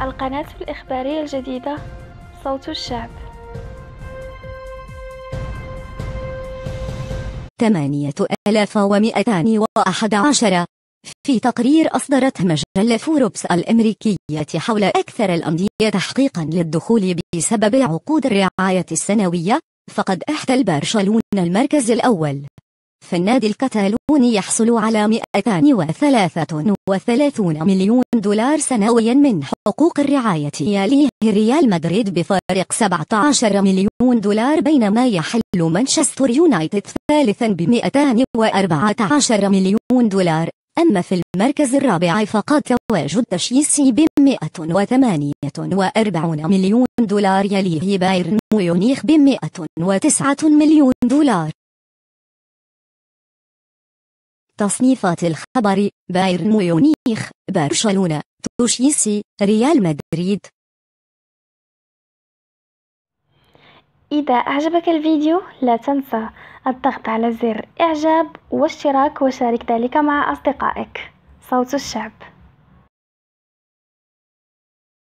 القناة الإخبارية الجديدة صوت الشعب ثمانية ألاف ومئتان وأحد عشر في تقرير أصدرته مجلة فوربس الأمريكية حول أكثر الأندية تحقيقا للدخول بسبب عقود الرعاية السنوية فقد احتل برشلونة المركز الأول في النادي الكتالوني الياباني يحصل على 233 مليون دولار سنويا من حقوق الرعاية يليه ريال مدريد بفارق 17 مليون دولار بينما يحل مانشستر يونايتد ثالثا ب 214 مليون دولار أما في المركز الرابع فقد تواجد تشيسي ب 148 مليون دولار يليه بايرن ميونيخ ب 109 مليون دولار تصنيفات الخبر بايرن ميونيخ برشلونة توشيسي ريال مدريد إذا أعجبك الفيديو لا تنسى الضغط على زر إعجاب واشتراك وشارك ذلك مع أصدقائك صوت الشعب